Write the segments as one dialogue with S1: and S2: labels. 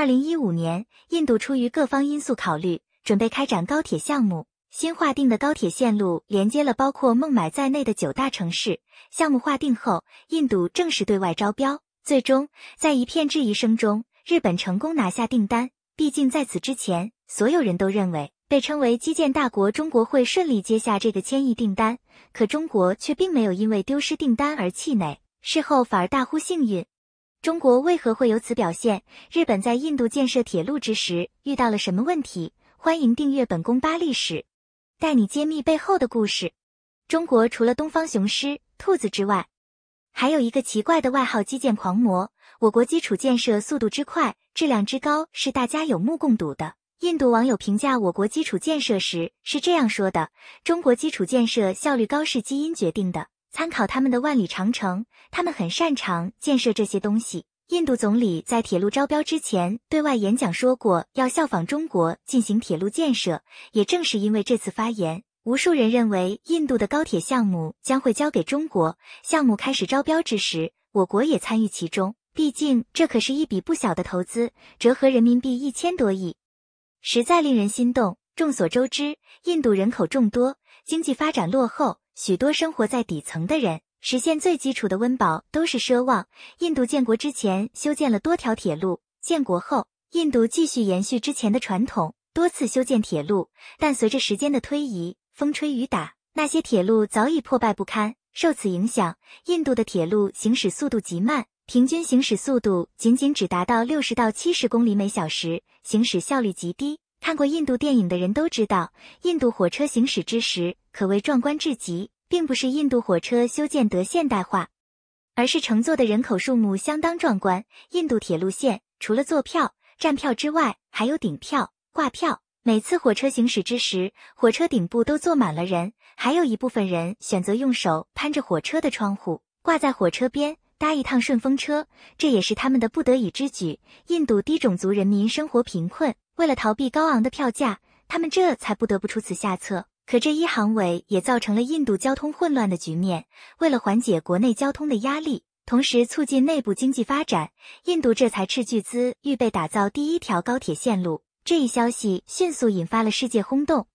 S1: 二零一五年，印度出于各方因素考虑，准备开展高铁项目。新划定的高铁线路连接了包括孟买在内的九大城市。项目划定后，印度正式对外招标。最终，在一片质疑声中，日本成功拿下订单。毕竟在此之前，所有人都认为被称为基建大国中国会顺利接下这个千亿订单。可中国却并没有因为丢失订单而气馁，事后反而大呼幸运。中国为何会有此表现？日本在印度建设铁路之时遇到了什么问题？欢迎订阅本宫八历史，带你揭秘背后的故事。中国除了东方雄狮、兔子之外，还有一个奇怪的外号——基建狂魔。我国基础建设速度之快、质量之高是大家有目共睹的。印度网友评价我国基础建设时是这样说的：“中国基础建设效率高是基因决定的。”参考他们的万里长城，他们很擅长建设这些东西。印度总理在铁路招标之前对外演讲说过，要效仿中国进行铁路建设。也正是因为这次发言，无数人认为印度的高铁项目将会交给中国。项目开始招标之时，我国也参与其中，毕竟这可是一笔不小的投资，折合人民币一千多亿，实在令人心动。众所周知，印度人口众多，经济发展落后。许多生活在底层的人，实现最基础的温饱都是奢望。印度建国之前修建了多条铁路，建国后，印度继续延续之前的传统，多次修建铁路。但随着时间的推移，风吹雨打，那些铁路早已破败不堪。受此影响，印度的铁路行驶速度极慢，平均行驶速度仅仅只达到六十到七十公里每小时，行驶效率极低。看过印度电影的人都知道，印度火车行驶之时可谓壮观至极，并不是印度火车修建得现代化，而是乘坐的人口数目相当壮观。印度铁路线除了坐票、站票之外，还有顶票、挂票。每次火车行驶之时，火车顶部都坐满了人，还有一部分人选择用手攀着火车的窗户，挂在火车边。搭一趟顺风车，这也是他们的不得已之举。印度低种族人民生活贫困，为了逃避高昂的票价，他们这才不得不出此下策。可这一行为也造成了印度交通混乱的局面。为了缓解国内交通的压力，同时促进内部经济发展，印度这才斥巨资预备打造第一条高铁线路。这一消息迅速引发了世界轰动，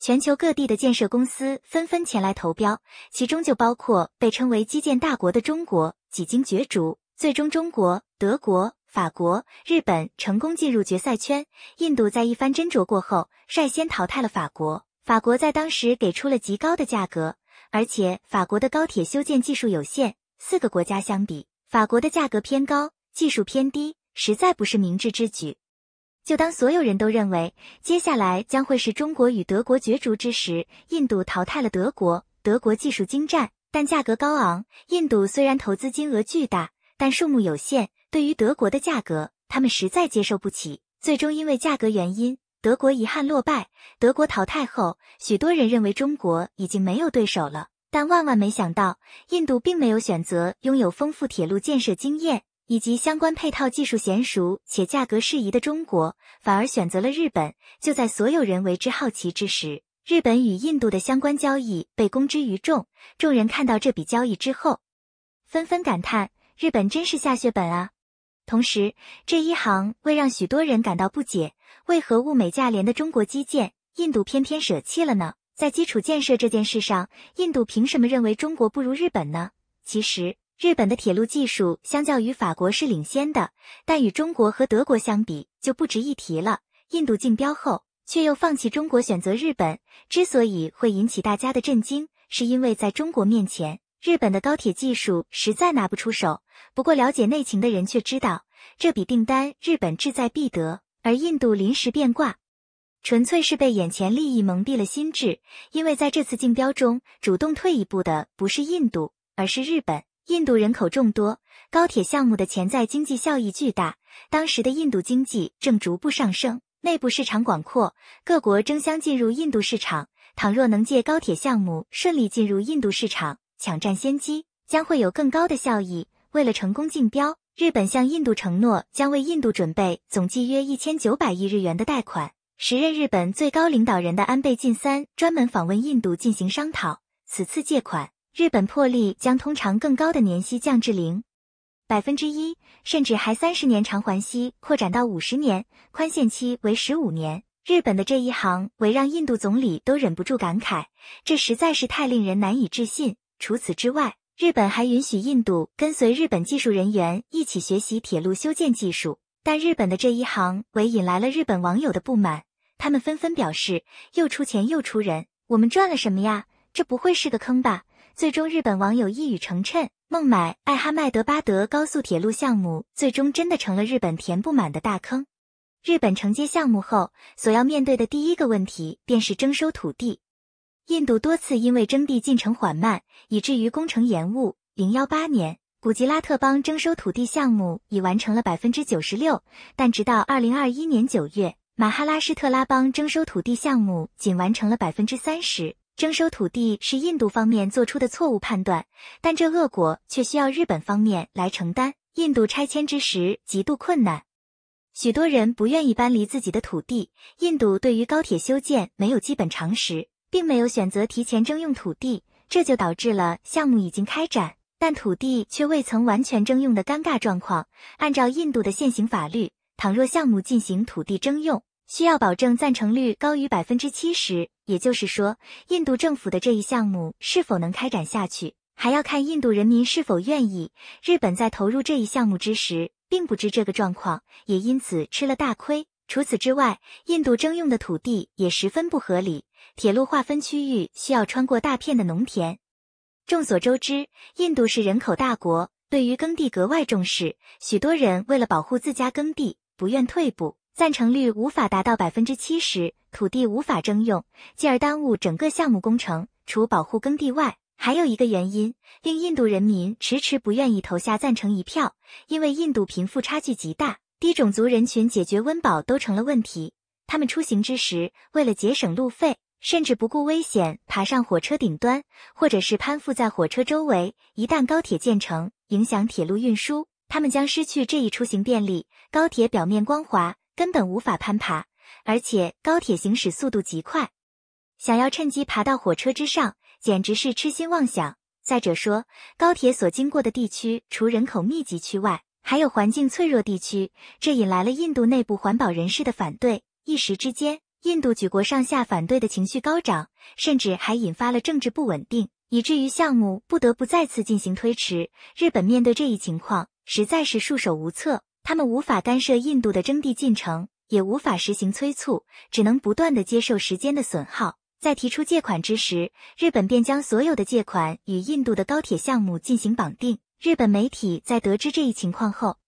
S1: 全球各地的建设公司纷纷前来投标，其中就包括被称为基建大国的中国。几经角逐，最终中国、德国、法国、日本成功进入决赛圈。印度在一番斟酌过后，率先淘汰了法国。法国在当时给出了极高的价格，而且法国的高铁修建技术有限。四个国家相比，法国的价格偏高，技术偏低，实在不是明智之举。就当所有人都认为接下来将会是中国与德国角逐之时，印度淘汰了德国。德国技术精湛。但价格高昂，印度虽然投资金额巨大，但数目有限，对于德国的价格，他们实在接受不起。最终因为价格原因，德国遗憾落败。德国淘汰后，许多人认为中国已经没有对手了，但万万没想到，印度并没有选择拥有丰富铁路建设经验以及相关配套技术娴熟且价格适宜的中国，反而选择了日本。就在所有人为之好奇之时。日本与印度的相关交易被公之于众，众人看到这笔交易之后，纷纷感叹：日本真是下血本啊！同时，这一行为让许多人感到不解：为何物美价廉的中国基建，印度偏偏舍弃了呢？在基础建设这件事上，印度凭什么认为中国不如日本呢？其实，日本的铁路技术相较于法国是领先的，但与中国和德国相比就不值一提了。印度竞标后。却又放弃中国选择日本，之所以会引起大家的震惊，是因为在中国面前，日本的高铁技术实在拿不出手。不过，了解内情的人却知道，这笔订单日本志在必得，而印度临时变卦，纯粹是被眼前利益蒙蔽了心智。因为在这次竞标中，主动退一步的不是印度，而是日本。印度人口众多，高铁项目的潜在经济效益巨大，当时的印度经济正逐步上升。内部市场广阔，各国争相进入印度市场。倘若能借高铁项目顺利进入印度市场，抢占先机，将会有更高的效益。为了成功竞标，日本向印度承诺将为印度准备总计约一千九百亿日元的贷款。时任日本最高领导人的安倍晋三专门访问印度进行商讨。此次借款，日本破例将通常更高的年息降至零。百分之一，甚至还三十年偿还息扩展到五十年，宽限期为十五年。日本的这一行为让印度总理都忍不住感慨，这实在是太令人难以置信。除此之外，日本还允许印度跟随日本技术人员一起学习铁路修建技术。但日本的这一行为引来了日本网友的不满，他们纷纷表示：又出钱又出人，我们赚了什么呀？这不会是个坑吧？最终，日本网友一语成谶。孟买艾哈迈德巴德高速铁路项目最终真的成了日本填不满的大坑。日本承接项目后，所要面对的第一个问题便是征收土地。印度多次因为征地进程缓慢，以至于工程延误。零幺八年，古吉拉特邦征收土地项目已完成了百分之九十六，但直到二零二一年九月，马哈拉施特拉邦征收土地项目仅完成了百分之三十。征收土地是印度方面做出的错误判断，但这恶果却需要日本方面来承担。印度拆迁之时极度困难，许多人不愿意搬离自己的土地。印度对于高铁修建没有基本常识，并没有选择提前征用土地，这就导致了项目已经开展，但土地却未曾完全征用的尴尬状况。按照印度的现行法律，倘若项目进行土地征用，需要保证赞成率高于百分之七十，也就是说，印度政府的这一项目是否能开展下去，还要看印度人民是否愿意。日本在投入这一项目之时，并不知这个状况，也因此吃了大亏。除此之外，印度征用的土地也十分不合理。铁路划分区域需要穿过大片的农田。众所周知，印度是人口大国，对于耕地格外重视，许多人为了保护自家耕地，不愿退步。赞成率无法达到百分之七十，土地无法征用，进而耽误整个项目工程。除保护耕地外，还有一个原因令印度人民迟迟不愿意投下赞成一票，因为印度贫富差距极大，低种族人群解决温饱都成了问题。他们出行之时，为了节省路费，甚至不顾危险爬上火车顶端，或者是攀附在火车周围。一旦高铁建成，影响铁路运输，他们将失去这一出行便利。高铁表面光滑。根本无法攀爬，而且高铁行驶速度极快，想要趁机爬到火车之上，简直是痴心妄想。再者说，高铁所经过的地区除人口密集区外，还有环境脆弱地区，这引来了印度内部环保人士的反对。一时之间，印度举国上下反对的情绪高涨，甚至还引发了政治不稳定，以至于项目不得不再次进行推迟。日本面对这一情况，实在是束手无策。他们无法干涉印度的征地进程，也无法实行催促，只能不断的接受时间的损耗。在提出借款之时，日本便将所有的借款与印度的高铁项目进行绑定。日本媒体在得知这一情况后，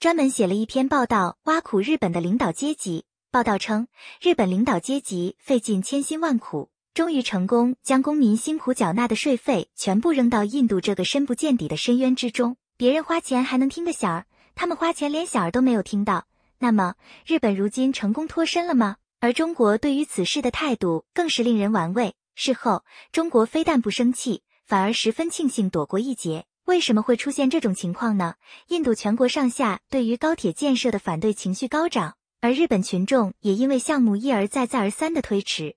S1: 专门写了一篇报道，挖苦日本的领导阶级。报道称，日本领导阶级费尽千辛万苦，终于成功将公民辛苦缴纳的税费全部扔到印度这个深不见底的深渊之中。别人花钱还能听个响儿。他们花钱连响儿都没有听到，那么日本如今成功脱身了吗？而中国对于此事的态度更是令人玩味。事后，中国非但不生气，反而十分庆幸躲过一劫。为什么会出现这种情况呢？印度全国上下对于高铁建设的反对情绪高涨，而日本群众也因为项目一而再、再而三的推迟，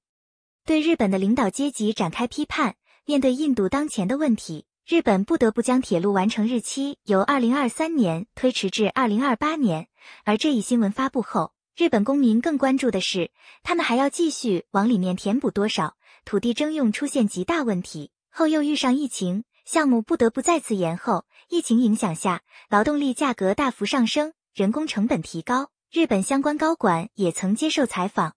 S1: 对日本的领导阶级展开批判。面对印度当前的问题。日本不得不将铁路完成日期由二零二三年推迟至二零二八年。而这一新闻发布后，日本公民更关注的是，他们还要继续往里面填补多少土地征用出现极大问题后，又遇上疫情，项目不得不再次延后。疫情影响下，劳动力价格大幅上升，人工成本提高。日本相关高管也曾接受采访，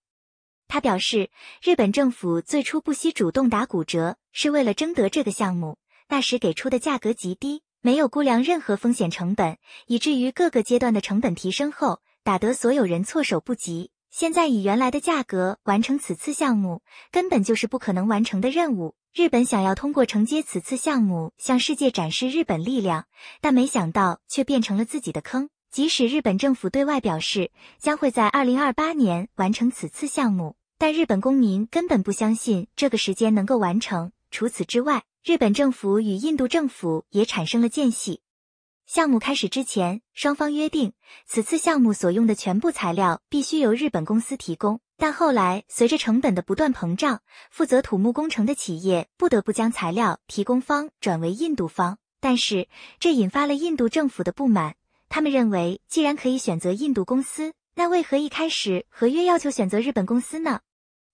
S1: 他表示，日本政府最初不惜主动打骨折，是为了争得这个项目。那时给出的价格极低，没有估量任何风险成本，以至于各个阶段的成本提升后，打得所有人措手不及。现在以原来的价格完成此次项目，根本就是不可能完成的任务。日本想要通过承接此次项目向世界展示日本力量，但没想到却变成了自己的坑。即使日本政府对外表示将会在二零二八年完成此次项目，但日本公民根本不相信这个时间能够完成。除此之外。日本政府与印度政府也产生了间隙。项目开始之前，双方约定此次项目所用的全部材料必须由日本公司提供。但后来，随着成本的不断膨胀，负责土木工程的企业不得不将材料提供方转为印度方。但是，这引发了印度政府的不满。他们认为，既然可以选择印度公司，那为何一开始合约要求选择日本公司呢？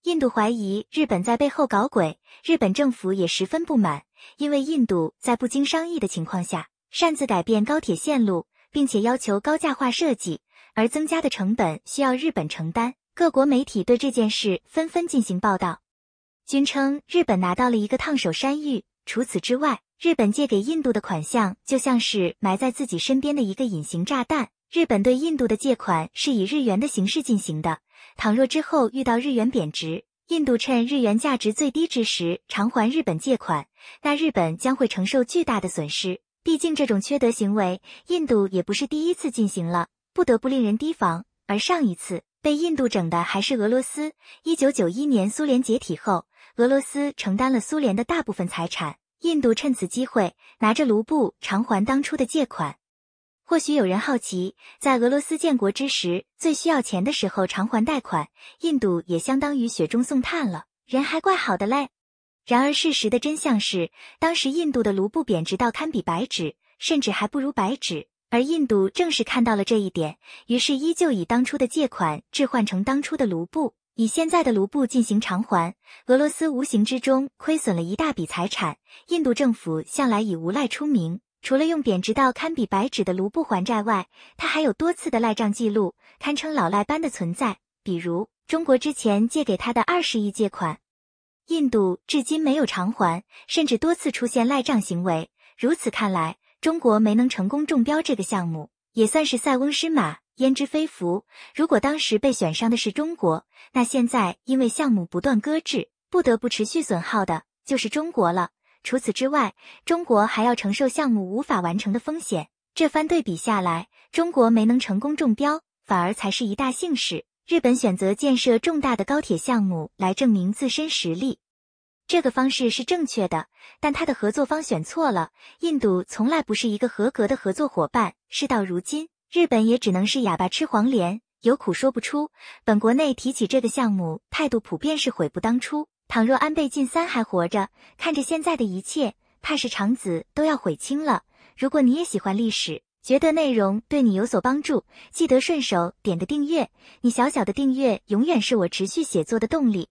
S1: 印度怀疑日本在背后搞鬼，日本政府也十分不满，因为印度在不经商议的情况下擅自改变高铁线路，并且要求高价化设计，而增加的成本需要日本承担。各国媒体对这件事纷纷进行报道，均称日本拿到了一个烫手山芋。除此之外，日本借给印度的款项就像是埋在自己身边的一个隐形炸弹。日本对印度的借款是以日元的形式进行的。倘若之后遇到日元贬值，印度趁日元价值最低之时偿还日本借款，那日本将会承受巨大的损失。毕竟这种缺德行为，印度也不是第一次进行了，不得不令人提防。而上一次被印度整的还是俄罗斯。一九九一年苏联解体后，俄罗斯承担了苏联的大部分财产，印度趁此机会拿着卢布偿还当初的借款。或许有人好奇，在俄罗斯建国之时最需要钱的时候偿还贷款，印度也相当于雪中送炭了，人还怪好的嘞。然而事实的真相是，当时印度的卢布贬值到堪比白纸，甚至还不如白纸。而印度正是看到了这一点，于是依旧以当初的借款置换成当初的卢布，以现在的卢布进行偿还。俄罗斯无形之中亏损了一大笔财产。印度政府向来以无赖出名。除了用贬值到堪比白纸的卢布还债外，他还有多次的赖账记录，堪称老赖般的存在。比如中国之前借给他的二十亿借款，印度至今没有偿还，甚至多次出现赖账行为。如此看来，中国没能成功中标这个项目，也算是塞翁失马，焉知非福。如果当时被选上的是中国，那现在因为项目不断搁置，不得不持续损耗的就是中国了。除此之外，中国还要承受项目无法完成的风险。这番对比下来，中国没能成功中标，反而才是一大幸事。日本选择建设重大的高铁项目来证明自身实力，这个方式是正确的，但他的合作方选错了。印度从来不是一个合格的合作伙伴。事到如今，日本也只能是哑巴吃黄连，有苦说不出。本国内提起这个项目，态度普遍是悔不当初。倘若安倍晋三还活着，看着现在的一切，怕是长子都要悔青了。如果你也喜欢历史，觉得内容对你有所帮助，记得顺手点个订阅。你小小的订阅，永远是我持续写作的动力。